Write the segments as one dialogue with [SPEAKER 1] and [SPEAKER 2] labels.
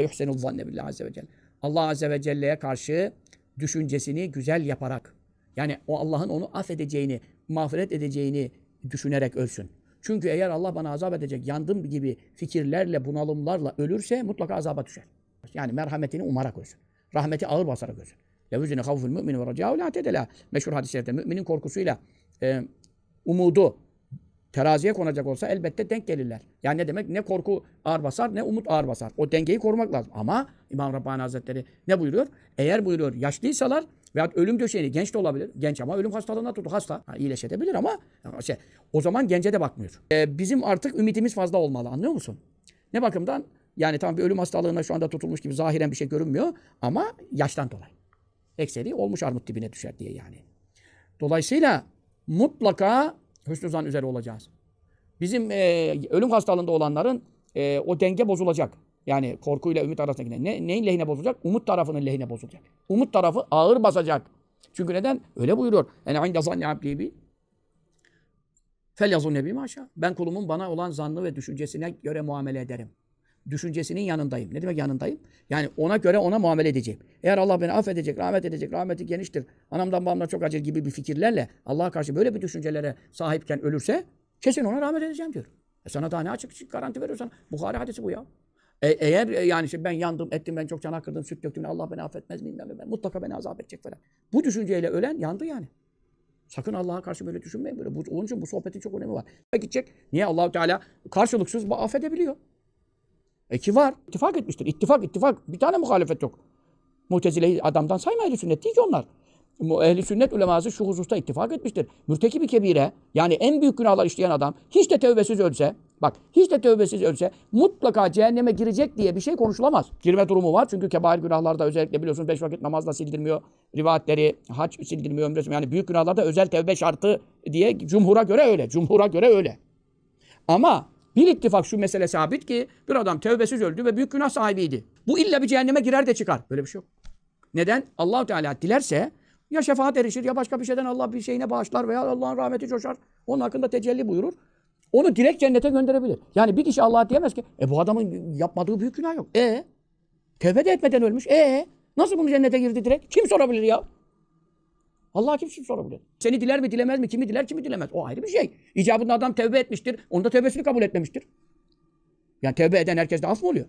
[SPEAKER 1] yuhsenu zanne billahi azze ve celle. Allah azze ve celle'ye karşı düşüncesini güzel yaparak yani o Allah'ın onu affedeceğini, mağfiret edeceğini düşünerek ölsün. Çünkü eğer Allah bana azap edecek, yandım gibi fikirlerle, bunalımlarla ölürse mutlaka azaba düşer. Yani merhametini umarak ölsün. Rahmeti ağır basarak ölsün. Levüzüne havful mümin ve racâhu la tedela. Meşhur hadis-i müminin korkusuyla e, umudu teraziye konacak olsa elbette denk gelirler. Yani ne demek? Ne korku ağır basar ne umut ağır basar. O dengeyi korumak lazım. Ama İmam Rabbani Hazretleri ne buyuruyor? Eğer buyuruyor yaşlıysalar veya ölüm döşeğini genç de olabilir. Genç ama ölüm hastalığına tuttu. Hasta. Ha, iyileşebilir ama şey, o zaman gence de bakmıyor. Ee, bizim artık ümitimiz fazla olmalı. Anlıyor musun? Ne bakımdan? Yani tam bir ölüm hastalığına şu anda tutulmuş gibi zahiren bir şey görünmüyor ama yaştan dolayı. Ekseri olmuş armut dibine düşer diye yani. Dolayısıyla mutlaka hüsnü zan üzere olacağız. Bizim e, ölüm hastalığında olanların e, o denge bozulacak. Yani korkuyla ümit arasındaki ne, neyin lehine bozulacak? Umut tarafının lehine bozulacak. Umut tarafı ağır basacak. Çünkü neden? Öyle buyuruyor. Yani inde zanni abdi bi fel yazun nebi maşa. Ben kulumun bana olan zannı ve düşüncesine göre muamele ederim düşüncesinin yanındayım. Ne demek yanındayım? Yani ona göre ona muamele edeceğim. Eğer Allah beni affedecek, rahmet edecek, rahmeti geniştir, anamdan babamdan çok acır gibi bir fikirlerle Allah'a karşı böyle bir düşüncelere sahipken ölürse kesin ona rahmet edeceğim diyor. E sana daha ne açık garanti veriyorsan Bukhari hadisi bu ya. E, eğer e, yani işte ben yandım, ettim, ben çok can akırdım süt döktüm, Allah beni affetmez miyim ben, ben mutlaka beni azap edecek falan. Bu düşünceyle ölen yandı yani. Sakın Allah'a karşı böyle düşünmeyin böyle. Bu, onun için bu sohbetin çok önemi var. Gidecek. Niye Allahu Teala karşılıksız affedebiliyor. E ki var. İttifak etmiştir. İttifak, ittifak. Bir tane muhalefet yok. Mutezile'yi adamdan sayma ehli sünnet değil ki onlar. Ehli sünnet uleması şu hususta ittifak etmiştir. Mürteki bir kebire yani en büyük günahlar işleyen adam hiç de tövbesiz ölse bak hiç de tövbesiz ölse mutlaka cehenneme girecek diye bir şey konuşulamaz. Girme durumu var çünkü kebair günahlarda özellikle biliyorsunuz beş vakit namazla sildirmiyor. Rivayetleri hac sildirmiyor. Ömresi. Yani büyük günahlarda özel tevbe şartı diye cumhura göre öyle. Cumhura göre öyle. Ama bir ittifak şu mesele sabit ki bir adam tövbesiz öldü ve büyük günah sahibiydi. Bu illa bir cehenneme girer de çıkar. Böyle bir şey yok. Neden? Allahu Teala dilerse ya şefaat erişir ya başka bir şeyden Allah bir şeyine bağışlar veya Allah'ın rahmeti coşar. Onun hakkında tecelli buyurur. Onu direkt cennete gönderebilir. Yani bir kişi Allah diyemez ki e bu adamın yapmadığı büyük günah yok. E tevbe de etmeden ölmüş. E nasıl bunu cennete girdi direkt? Kim sorabilir ya? Allah kim şimdi sorabilir? Seni diler mi dilemez mi? Kimi diler kimi dilemez. O ayrı bir şey. İcabında adam tevbe etmiştir. Onda tevbesini kabul etmemiştir. Yani tevbe eden herkes de af mı oluyor?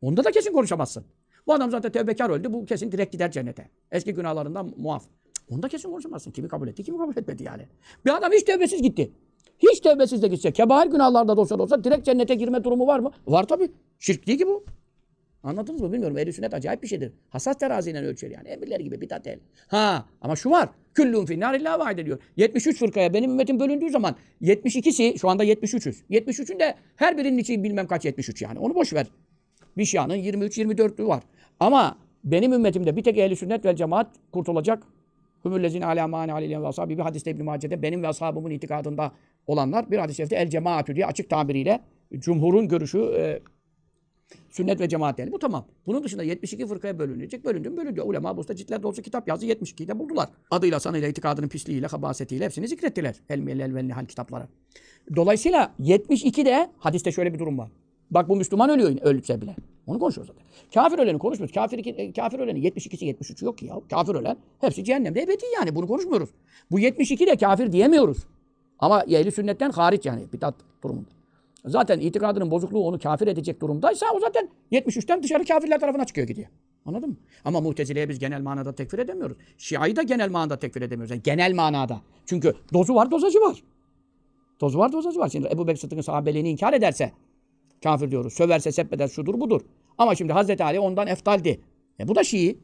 [SPEAKER 1] Onda da kesin konuşamazsın. Bu adam zaten tevbekar öldü. Bu kesin direkt gider cennete. Eski günahlarından muaf. Onda kesin konuşamazsın. Kimi kabul etti, kimi kabul etmedi yani. Bir adam hiç tevbesiz gitti. Hiç tevbesiz de gitse, kebair günahlarda da olsa da olsa direkt cennete girme durumu var mı? Var tabii. Şirk değil ki bu. Anladınız mı bilmiyorum. Ehl-i sünnet acayip bir şeydir. Hassas teraziyle ölçer yani. Emirler gibi bir el. Ha ama şu var. Küllün finnâr illâ vaid ediyor. 73 fırkaya benim ümmetim bölündüğü zaman 72'si şu anda 73'üz. 73'ün de her birinin için bilmem kaç 73 yani. Onu boş ver. Bir şianın 23-24'lü var. Ama benim ümmetimde bir tek ehli sünnet ve cemaat kurtulacak. Hümüllezine alâ mâne aleyhiyen ve ashabi. Bir hadiste İbn-i Mace'de benim ve ashabımın itikadında olanlar bir hadis-i el cemaatü diye açık tabiriyle cumhurun görüşü e, Sünnet ve cemaat yani Bu tamam. Bunun dışında 72 fırkaya bölünecek. Bölündü mü bölündü. Ulema Bos'ta ciltler dolusu kitap yazdı. 72'yi de buldular. Adıyla, sanıyla, itikadının pisliğiyle, habasetiyle hepsini zikrettiler. Elmiyel, elvel, nihal kitapları. Dolayısıyla 72'de hadiste şöyle bir durum var. Bak bu Müslüman ölüyor ölse bile. Onu konuşuyoruz zaten. Kafir öleni konuşmuyoruz. Kafir, e, kafir öleni 72'si 73'ü yok ki ya. Kafir ölen hepsi cehennemde ebedi yani. Bunu konuşmuyoruz. Bu 72 de kafir diyemiyoruz. Ama ehli sünnetten hariç yani bidat durumunda zaten itikadının bozukluğu onu kafir edecek durumdaysa o zaten 73'ten dışarı kafirler tarafına çıkıyor gidiyor. Anladın mı? Ama mutezileye biz genel manada tekfir edemiyoruz. Şia'yı da genel manada tekfir edemiyoruz. Yani genel manada. Çünkü dozu var dozacı var. Dozu var dozacı var. Şimdi Ebu Bekir Sıddık'ın sahabeliğini inkar ederse kafir diyoruz. Söverse sebbeder şudur budur. Ama şimdi Hazreti Ali ondan eftaldi. E bu da Şii.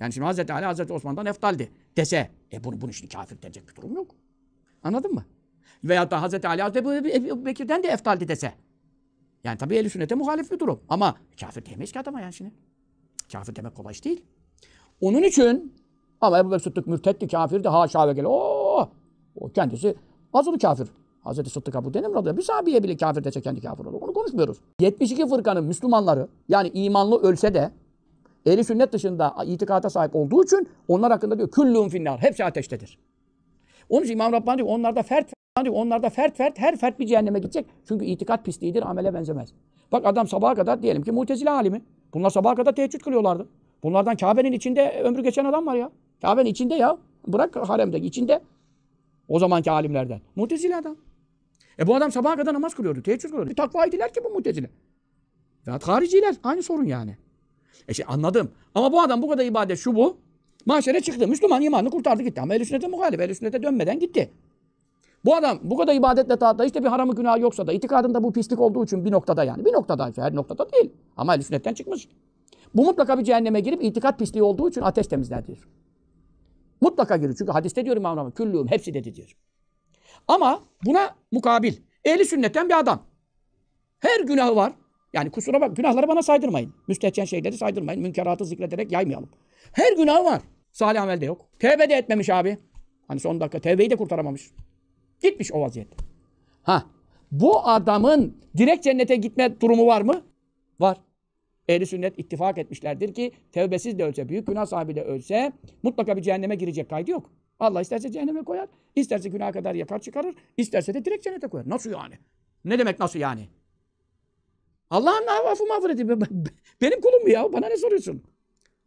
[SPEAKER 1] Yani şimdi Hazreti Ali Hazreti Osman'dan eftaldi dese e bunu, bunu şimdi kafir diyecek bir durum yok. Anladın mı? veya da Hazreti Ali Hazreti Ebu Bekir'den de eftaldi dese. Yani tabii ehl sünnete muhalif bir durum. Ama kafir demeyiz ki adama yani şimdi. Kafir demek kolay değil. Onun için ama Ebu Bekir Sıddık mürtetti, kafirdi, haşa ve gele. Oo! O kendisi azılı kafir. Hazreti Sıddık Abu Denim radıyallahu Bir sahabeye bile kafir dese kendi kafir olur. Onu konuşmuyoruz. 72 fırkanın Müslümanları yani imanlı ölse de ehli sünnet dışında itikata sahip olduğu için onlar hakkında diyor küllüm finnar. Hepsi ateştedir. Onun için İmam Rabbani diyor onlarda fert diyor. Hani onlar da fert fert her fert bir cehenneme gidecek. Çünkü itikat pisliğidir, amele benzemez. Bak adam sabaha kadar diyelim ki mutezile alimi. Bunlar sabaha kadar teheccüd kılıyorlardı. Bunlardan Kabe'nin içinde ömrü geçen adam var ya. Kabe'nin içinde ya. Bırak haremdeki içinde. O zamanki alimlerden. Mutezile adam. E bu adam sabaha kadar namaz kılıyordu, teheccüd kılıyordu. Bir takva idiler ki bu mutezile. Ya hariciler aynı sorun yani. E şey anladım. Ama bu adam bu kadar ibadet şu bu. Mahşere çıktı. Müslüman imanını kurtardı gitti. Ama el sünnete muhalif. el sünnete dönmeden gitti. Bu adam bu kadar ibadetle taatta işte bir haramı günah yoksa da itikadında bu pislik olduğu için bir noktada yani. Bir noktada her noktada değil. Ama el sünnetten çıkmış. Bu mutlaka bir cehenneme girip itikat pisliği olduğu için ateş temizler diyor. Mutlaka girir. Çünkü hadiste diyor İmam Rahman. Küllüğüm hepsi dedi diyor. Ama buna mukabil. Ehli sünnetten bir adam. Her günahı var. Yani kusura bak günahları bana saydırmayın. Müstehcen şeyleri saydırmayın. Münkeratı zikrederek yaymayalım. Her günahı var. Salih amel de yok. Tevbe de etmemiş abi. Hani son dakika tevbeyi de kurtaramamış. Gitmiş o vaziyette. Ha, bu adamın direkt cennete gitme durumu var mı? Var. Ehli sünnet ittifak etmişlerdir ki tevbesiz de ölse, büyük günah sahibi de ölse mutlaka bir cehenneme girecek kaydı yok. Allah isterse cehenneme koyar, isterse günah kadar yakar çıkarır, isterse de direkt cennete koyar. Nasıl yani? Ne demek nasıl yani? Allah'ın affı mağfireti. Benim kulum mu ya? Bana ne soruyorsun?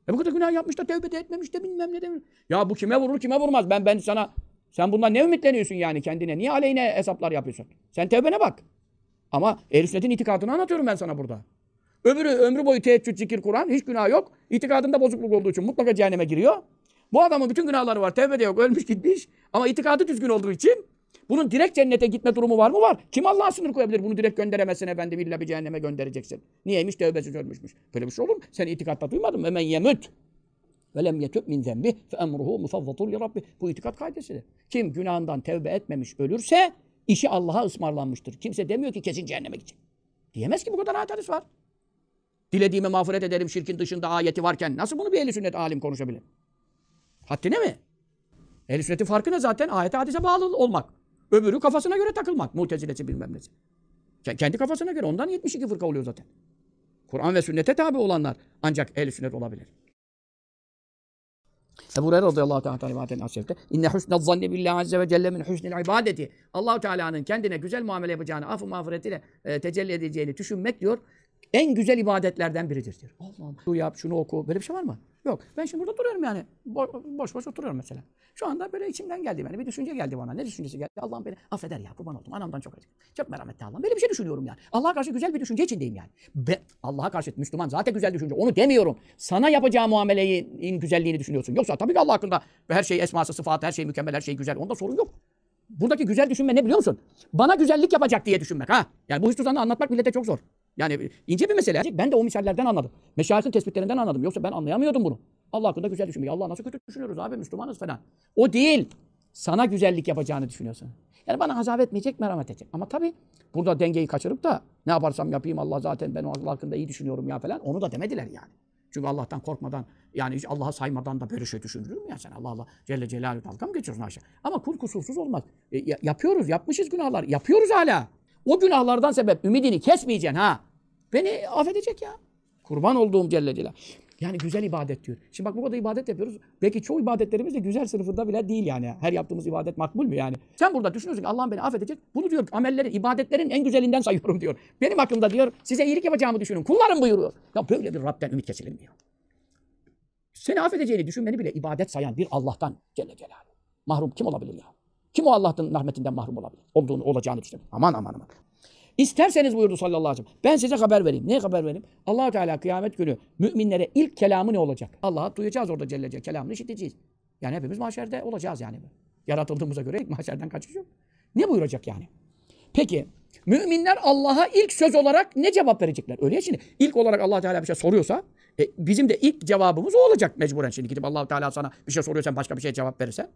[SPEAKER 1] E bu kadar günah yapmış da tevbe de etmemiş de bilmem ne demiş. Ya bu kime vurur kime vurmaz. Ben ben sana sen bundan ne ümitleniyorsun yani kendine? Niye aleyhine hesaplar yapıyorsun? Sen tevbene bak. Ama ehl sünnetin itikadını anlatıyorum ben sana burada. Öbürü ömrü boyu teheccüd, zikir, Kur'an hiç günah yok. İtikadında bozukluk olduğu için mutlaka cehenneme giriyor. Bu adamın bütün günahları var. Tevbe de yok. Ölmüş gitmiş. Ama itikadı düzgün olduğu için bunun direkt cennete gitme durumu var mı? Var. Kim Allah'a sınır koyabilir? Bunu direkt gönderemezsin efendim. İlla bir cehenneme göndereceksin. Niyeymiş? Tevbesiz ölmüşmüş. Böyle bir şey olur mu? Sen itikatta duymadın mı? Hemen yemüt ve lem yetüb min zembih fe emruhu mufavvatun li Bu itikat kaidesidir. Kim günahından tevbe etmemiş ölürse işi Allah'a ısmarlanmıştır. Kimse demiyor ki kesin cehenneme gidecek. Diyemez ki bu kadar hadis var. Dilediğime mağfiret ederim şirkin dışında ayeti varken nasıl bunu bir ehl sünnet alim konuşabilir? Haddine mi? Ehl-i sünnetin farkı ne zaten? Ayete hadise bağlı olmak. Öbürü kafasına göre takılmak. Mutezilesi bilmem nesi. Kendi kafasına göre. Ondan 72 fırka oluyor zaten. Kur'an ve sünnete tabi olanlar ancak ehl sünnet olabilir. Ebu Hureyre radıyallahu ta'ala rivayet eden şerifte inne husnel zanni billahi azze ve celle min husnil ibadeti. Allahu Teala'nın kendine güzel muamele yapacağını, affı mağfiretiyle e, tecelli edeceğini düşünmek diyor. En güzel ibadetlerden biridir diyor. Allah Allah. Şunu yap, şunu oku. Böyle bir şey var mı? Yok. Ben şimdi burada duruyorum yani. Bo boş boş oturuyorum mesela. Şu anda böyle içimden geldi yani. Bir düşünce geldi bana. Ne düşüncesi geldi? Allah'ım beni affeder ya. Kurban oldum. Anamdan çok acık. Çok merhametli Allah'ım. Böyle bir şey düşünüyorum yani. Allah'a karşı güzel bir düşünce içindeyim yani. Be Allah'a karşı Müslüman zaten güzel düşünce. Onu demiyorum. Sana yapacağı muameleyin güzelliğini düşünüyorsun. Yoksa tabii ki Allah hakkında her şey esması, sıfatı, her şey mükemmel, her şey güzel. Onda sorun yok. Buradaki güzel düşünme ne biliyor musun? Bana güzellik yapacak diye düşünmek ha. Yani bu hiç anlatmak millete çok zor. Yani e, ince bir mesele. Ben de o misallerden anladım. Meşayihin tespitlerinden anladım. Yoksa ben anlayamıyordum bunu. Allah hakkında güzel düşünmeyi. Allah nasıl kötü düşünüyoruz abi Müslümanız falan. O değil. Sana güzellik yapacağını düşünüyorsun. Yani bana azap etmeyecek, merhamet edecek. Ama tabii burada dengeyi kaçırıp da ne yaparsam yapayım Allah zaten ben o Allah hakkında iyi düşünüyorum ya falan. Onu da demediler yani. Çünkü Allah'tan korkmadan yani hiç Allah'a saymadan da böyle şey düşünülür mü ya sen? Allah Allah Celle Celaluhu dalga mı geçiyorsun aşağı? Ama kul kusursuz olmaz. E, yapıyoruz, yapmışız günahlar. Yapıyoruz hala. O günahlardan sebep ümidini kesmeyeceksin ha. Beni affedecek ya. Kurban olduğum Celle Celal. Yani güzel ibadet diyor. Şimdi bak bu kadar ibadet yapıyoruz. Belki çoğu ibadetlerimiz de güzel sınıfında bile değil yani. Her yaptığımız ibadet makbul mü yani? Sen burada düşünüyorsun ki Allah'ım beni affedecek. Bunu diyor amellerin, ibadetlerin en güzelinden sayıyorum diyor. Benim aklımda diyor size iyilik yapacağımı düşünün. Kullarım buyuruyor. Ya böyle bir Rab'den ümit kesilmiyor. Seni affedeceğini düşünmeni bile ibadet sayan bir Allah'tan Celle Celaluhu. Mahrum kim olabilir ya? Kim o Allah'ın rahmetinden mahrum olabilir? Olduğunu, olacağını düşünür. Aman aman aman. İsterseniz buyurdu sallallahu aleyhi ve sellem. Ben size haber vereyim. Ne haber vereyim? allah Teala kıyamet günü müminlere ilk kelamı ne olacak? Allah'a duyacağız orada Celle Celle. Kelamını işiteceğiz. Yani hepimiz mahşerde olacağız yani. Yaratıldığımıza göre ilk mahşerden kaçış yok. Ne buyuracak yani? Peki müminler Allah'a ilk söz olarak ne cevap verecekler? Öyle ya şimdi ilk olarak allah Teala bir şey soruyorsa e, bizim de ilk cevabımız o olacak mecburen. Şimdi gidip allah Teala sana bir şey soruyorsan başka bir şey cevap verirsen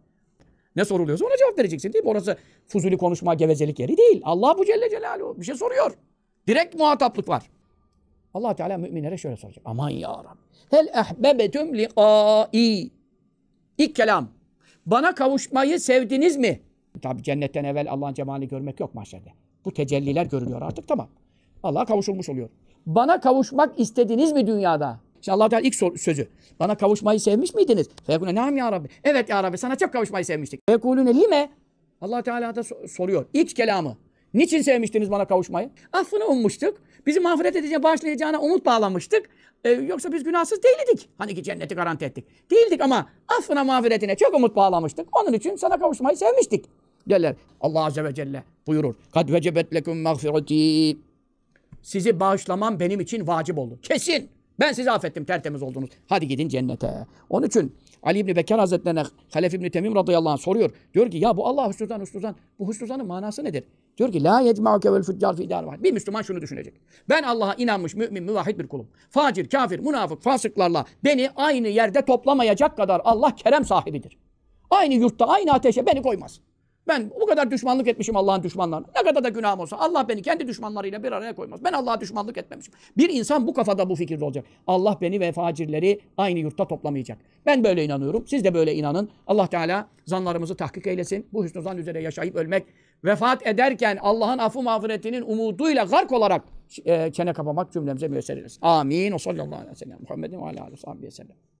[SPEAKER 1] ne soruluyorsa ona cevap vereceksin değil mi? Orası fuzuli konuşma, gevezelik yeri değil. Allah bu Celle Celaluhu bir şey soruyor. Direkt muhataplık var. allah Teala müminlere şöyle soracak. Aman ya Rabbi. Hel ehbebetüm liqai. İlk kelam. Bana kavuşmayı sevdiniz mi? Tabi cennetten evvel Allah'ın cemalini görmek yok mahşerde. Bu tecelliler görülüyor artık tamam. Allah'a kavuşulmuş oluyor. Bana kavuşmak istediniz mi dünyada? İşte Allah Teala ilk sözü. Bana kavuşmayı sevmiş miydiniz? Fekulune nam ya Rabbi. Evet ya Rabbi sana çok kavuşmayı sevmiştik. Fekulune lime? Allah Teala da soruyor. İlk kelamı. Niçin sevmiştiniz bana kavuşmayı? Affını ummuştuk. Bizi mağfiret edeceğine, bağışlayacağına umut bağlamıştık. Ee, yoksa biz günahsız değildik. Hani ki cenneti garanti ettik. Değildik ama affına mağfiretine çok umut bağlamıştık. Onun için sana kavuşmayı sevmiştik. Derler. Allah Azze ve Celle buyurur. Kad vecebet leküm mağfireti. Sizi bağışlamam benim için vacip oldu. Kesin. Ben sizi affettim tertemiz oldunuz. Hadi gidin cennete. Onun için Ali İbni Bekir Hazretlerine Halef İbni Temim radıyallahu anh soruyor. Diyor ki ya bu Allah hüsnüzan hüsnüzan. Bu hüsnüzanın manası nedir? Diyor ki la yecma'uke vel füccar fi dar Bir Müslüman şunu düşünecek. Ben Allah'a inanmış mümin müvahhid bir kulum. Facir, kafir, münafık, fasıklarla beni aynı yerde toplamayacak kadar Allah kerem sahibidir. Aynı yurtta, aynı ateşe beni koymaz. Ben bu kadar düşmanlık etmişim Allah'ın düşmanlarına. Ne kadar da günahım olsa Allah beni kendi düşmanlarıyla bir araya koymaz. Ben Allah'a düşmanlık etmemişim. Bir insan bu kafada bu fikirde olacak. Allah beni ve facirleri aynı yurtta toplamayacak. Ben böyle inanıyorum. Siz de böyle inanın. Allah Teala zanlarımızı tahkik eylesin. Bu hüsnü zan üzere yaşayıp ölmek. Vefat ederken Allah'ın affı mağfiretinin umuduyla gark olarak e, çene kapamak cümlemize müyesser eylesin. Amin. O sallallahu aleyhi ve sellem. Muhammedin ve aleyhi ve sellem.